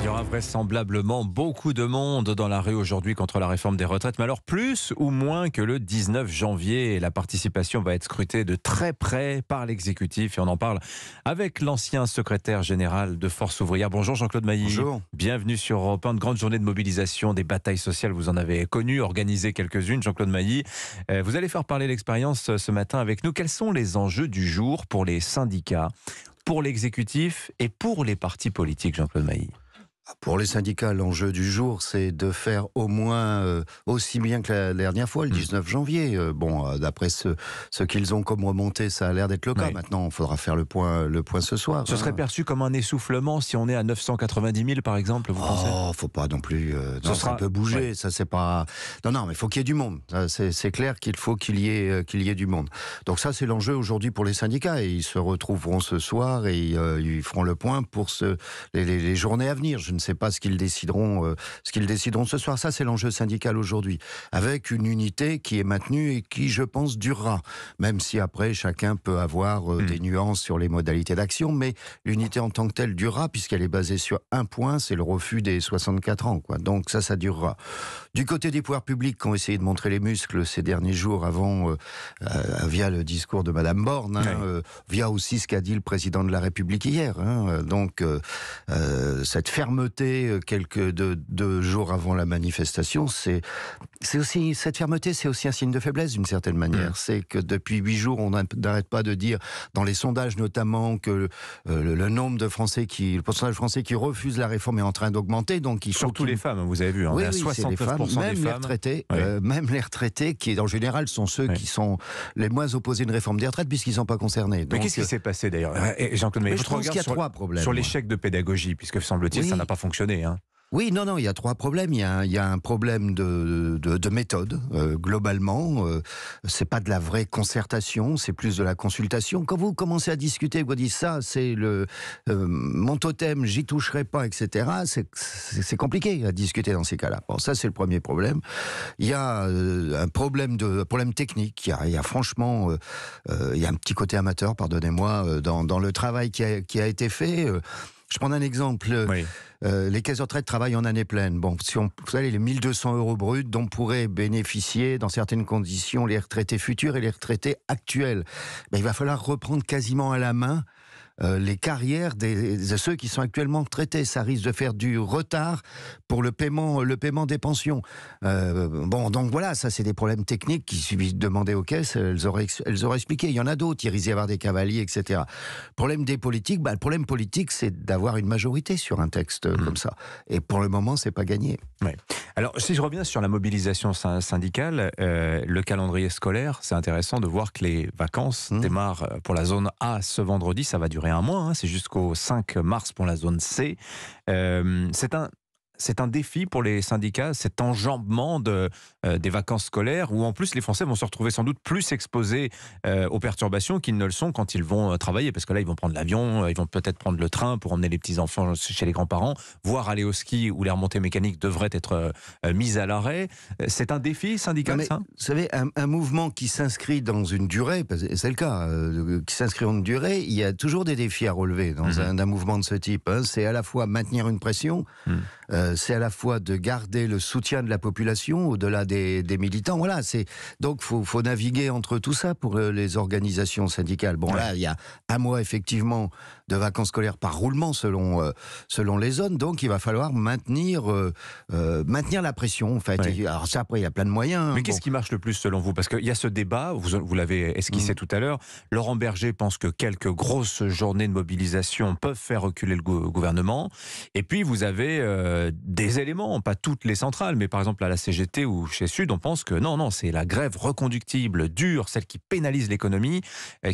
Il y aura vraisemblablement beaucoup de monde dans la rue aujourd'hui contre la réforme des retraites, mais alors plus ou moins que le 19 janvier. La participation va être scrutée de très près par l'exécutif et on en parle avec l'ancien secrétaire général de Force ouvrière. Bonjour Jean-Claude Mailly. Bonjour. Bienvenue sur Europe 1. grande journée de mobilisation, des batailles sociales, vous en avez connu, organisé quelques-unes. Jean-Claude Mailly, euh, vous allez faire parler l'expérience euh, ce matin avec nous. Quels sont les enjeux du jour pour les syndicats pour l'exécutif et pour les partis politiques, Jean-Claude Mailly pour les syndicats, l'enjeu du jour, c'est de faire au moins euh, aussi bien que la, dernière fois, le 19 hmm. janvier. Euh, bon, euh, d'après ce, ce qu'ils ont comme remonté, ça a l'air d'être le cas. Maintenant, il faudra faire le point, le point ce soir. Ce hein. serait perçu comme un essoufflement si on est à 990 000, par exemple, vous oh, ne faut pas non plus... non, sera... un peu bouger, ça c'est pas... Non, non, mais il faut qu'il y ait du monde. C'est clair qu'il faut qu'il y, ait, qu'il y ait du monde. Donc ça, c'est l'enjeu aujourd'hui pour les syndicats. Et ils se retrouveront ce soir et ils feront le point pour ce, les, les, journées à venir. Je ne ne sais pas ce qu'ils décideront, euh, ce qu'ils décideront ce soir. Ça, c'est l'enjeu syndical aujourd'hui, avec une unité qui est maintenue et qui, je pense, durera. Même si après, chacun peut avoir euh, hmm. des nuances sur les modalités d'action, mais l'unité en tant que telle durera puisqu'elle est basée sur un point, c'est le refus des 64 ans. Quoi. Donc ça, ça durera. Du côté des pouvoirs publics qui ont essayé de montrer les muscles ces derniers jours avant, euh, via le discours de Madame Borne, hein, via aussi ce qu'a dit le président de la République hier. Hein, donc cette fermeté euh, quelques jours avant la manifestation, c'est c'est aussi cette fermeté, c'est aussi un signe de faiblesse d'une certaine manière. Mmh. C'est que depuis huit jours, on n'arrête pas de dire dans les sondages notamment que euh, le, nombre de Français qui, le pourcentage Français qui refusent la réforme est en train d'augmenter. Donc surtout les femmes, hein, vous avez vu, hein, oui, même des femmes. retraités, euh, même les retraités qui en général sont ceux qui sont les moins opposés à une réforme des retraites puisqu'ils ne sont pas concernés. mais qu'est-ce qui euh, s'est passé d'ailleurs, Jean-Claude Je pense qu'il y a trois problèmes. Sur l'échec de pédagogie, puisque semble-t-il ça n'a pas fonctionné. Hein. Oui, non, non, il y a trois problèmes. Il y a un, problème de, de, méthode, euh, globalement. Ce euh, c'est pas de la vraie concertation, c'est plus de la consultation. Quand vous commencez à discuter, vous dites ça, c'est le euh, mon totem, j'y toucherai pas, etc. C'est compliqué à discuter dans ces cas-là. Bon, ça, c'est le premier problème. Il y a un problème de problème technique. Il y a, franchement, il y a un petit côté amateur, pardonnez-moi, dans, dans, le travail qui a, qui a été fait. Je prends un exemple. Euh, les caisses de retraite travaillent en année pleine. Bon, si on, vous savez, les 1200 euros bruts dont pourraient bénéficier, dans certaines conditions, les retraités futurs et les retraités actuels, ben, il va falloir reprendre quasiment à la main euh, les carrières des, de ceux qui sont actuellement traités. Ça risque de faire du retard pour le paiement, le paiement des pensions. Euh, bon, donc voilà, ça c'est des problèmes techniques qui suffit de demander aux caisses, elles auraient, expliqué. Il y en a d'autres, il risque d'y avoir des cavaliers, etc. problème des politiques, bah, le problème politique, c'est d'avoir une majorité sur un texte mmh. comme ça. Et pour le moment, c'est pas gagné. Ouais. Alors, si je reviens sur la mobilisation syndicale, euh, le calendrier scolaire, c'est intéressant de voir que les vacances mmh. démarrent pour la zone A ce vendredi, ça va durer un mois, hein. c'est jusqu'au 5 mars pour la zone C. Euh, c'est un c'est un défi pour les syndicats, cet enjambement de, euh, des vacances scolaires, où en plus les Français vont se retrouver sans doute plus exposés euh, aux perturbations qu'ils ne le sont quand ils vont euh, travailler, parce que là, ils vont prendre l'avion, ils vont peut-être prendre le train pour emmener les petits-enfants chez les grands-parents, voire aller au ski où les remontées mécaniques devraient être mises à l'arrêt. C'est un défi syndical, ça Vous savez, un, mouvement qui s'inscrit dans une durée, c'est le cas, qui s'inscrit dans une durée, il y a toujours des défis à relever dans mhm. un, mouvement de ce type. Hein. C'est à la fois maintenir une pression, mhm. Euh, c'est à la fois de garder le soutien de la population au-delà des, militants. Voilà, c'est donc faut, faut naviguer entre tout ça pour les organisations syndicales. Bon là, il y a un mois effectivement de vacances scolaires par roulement selon euh, selon les zones, donc il va falloir maintenir euh, maintenir la pression. En fait, alors ça après il y a plein de moyens. Hein, Mais qu'est-ce qui marche le plus selon vous Parce qu'il y a ce débat, vous, vous l'avez esquissé mm. tout à l'heure. Laurent Berger pense que quelques grosses journées de mobilisation peuvent faire reculer le gouvernement. Et puis vous avez des éléments, pas toutes les centrales, mais par exemple à la CGT ou chez Sud, on pense que non, non, c'est la grève reconductible, dure, celle qui pénalise l'économie,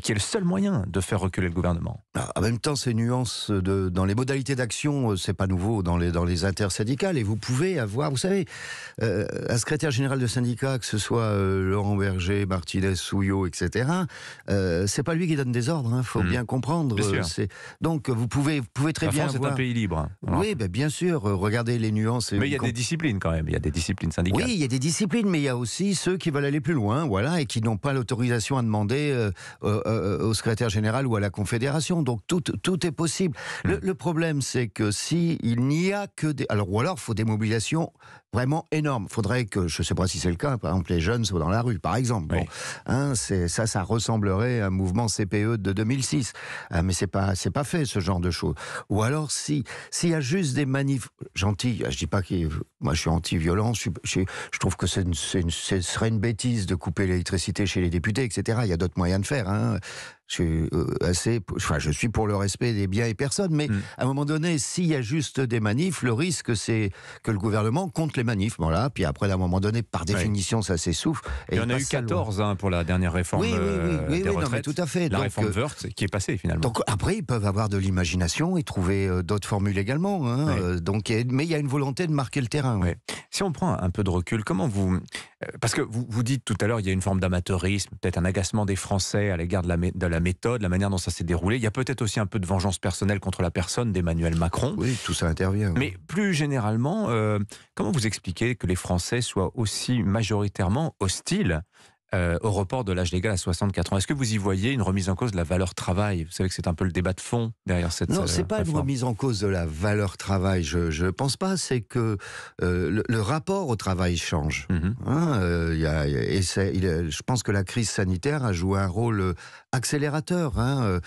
qui est le seul moyen de faire reculer le gouvernement. Ah, en même temps, ces nuances de, dans les modalités d'action, euh, c'est pas nouveau dans les, dans les intersyndicales, et vous pouvez avoir, vous savez, euh, un secrétaire général de syndicat, que ce soit euh, Laurent Berger, Martinez, Souillot, etc., c'est pas lui qui donne des ordres, il hein, faut hmm. bien comprendre. donc vous pouvez, pouvez très bien. France est un pays libre. Hein, oui, ben, bien sûr. Regardez les nuances. mais il y a des disciplines quand même, il y a des disciplines syndicales. Oui, il y a des disciplines, mais il y a aussi ceux qui veulent aller plus loin, voilà, et qui n'ont pas l'autorisation à demander euh, euh, euh, au secrétaire général ou à la confédération. Donc tout, tout est possible. Le, hmm. problème, c'est que si il n'y a que des, alors ou alors faut des mobilisations vraiment énorme. Faudrait que, je ne sais pas si c'est le cas, par exemple, les jeunes soient dans la rue, par exemple. Hein, ça, ça ressemblerait à un mouvement CPE de 2006. Ah, mais c'est pas, c'est pas fait ce genre de choses. Ou alors si, s'il y a juste des manifs gentils, je dis pas que moi je suis anti violence je, trouve que ce serait une bêtise de couper l'électricité chez les députés, etc. Il y a d'autres moyens de faire. Hein. Je suis euh, assez, je suis pour le respect des biens et personnes, mais mm. à un moment donné, s'il y a juste des manifs, le risque c'est que le gouvernement compte les manifs, là, Puis après, à un moment donné, par définition, ça s'essouffle. il y en a eu 14 hein, pour la dernière réforme. Oui, oui, oui, euh, oui tout à fait. La donc, réforme euh, Wörth qui est passée finalement. Donc après, ils peuvent avoir de l'imagination et trouver d'autres formules également. Hein, donc, mais il y a une volonté de marquer le terrain. Si on prend un peu de recul, comment vous euh, parce que vous, vous dites tout à l'heure, il y a une forme d'amateurisme, peut-être un agacement des Français à l'égard de la, de la méthode, la manière dont ça s'est déroulé. Il y a peut-être aussi un peu de vengeance personnelle contre la personne d'Emmanuel Macron. Oui, tout ça intervient. Mais plus généralement, euh, comment vous expliquez que les Français soient aussi majoritairement hostiles euh, au report de l'âge légal à 64 ans. Est-ce que vous y voyez une remise en cause de la valeur travail Vous savez que c'est un peu le débat de fond derrière cette. Non, euh, c'est pas une remise en cause de la valeur travail. Je ne pense pas. C'est que euh, le, rapport au travail change. et je pense que la crise sanitaire a joué un rôle accélérateur. Hein,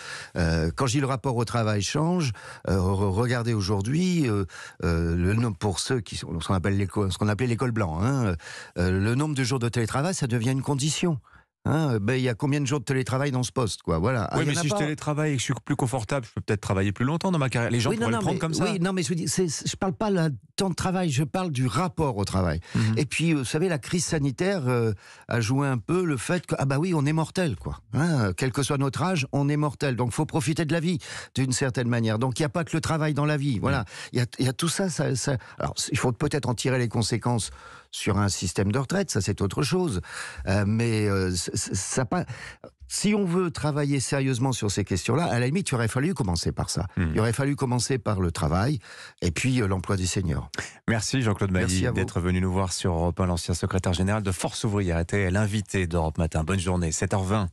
quand je dis le rapport au travail change, regardez aujourd'hui le pour ceux qui sont ce qu'on appelle l'école, ce qu'on appelait l'école blanc. Hein, le nombre de jours de télétravail, ça devient une condition position. Hein, ben, il y a combien de jours de télétravail dans ce poste quoi voilà ah, oui mais si je télétravaille et que je suis plus confortable je peux peut-être travailler plus longtemps dans ma carrière les gens oui, pourraient prendre comme ça oui non mais je ne je parle pas du temps de travail je parle du rapport au travail mhm. et puis vous savez la crise sanitaire euh, a joué un peu le fait que ah bah oui on est mortel quoi hein, quel que soit notre âge on est mortel donc faut profiter de la vie d'une certaine manière donc il n'y a pas que le travail dans la vie voilà mhm. il y, a, tout ça, alors il faut peut-être en tirer les conséquences sur un système de retraite ça c'est autre chose euh, mais euh, si on veut travailler sérieusement sur ces questions-là, à la limite, il aurait fallu commencer par ça. Hmm. Il aurait fallu commencer par le travail et puis euh, l'emploi du Seigneur. Merci Jean-Claude Mailly d'être venu nous voir sur Europe 1. L'ancien secrétaire général de Force ouvrière était l'invité d'Europe Matin. Bonne journée, 7h20.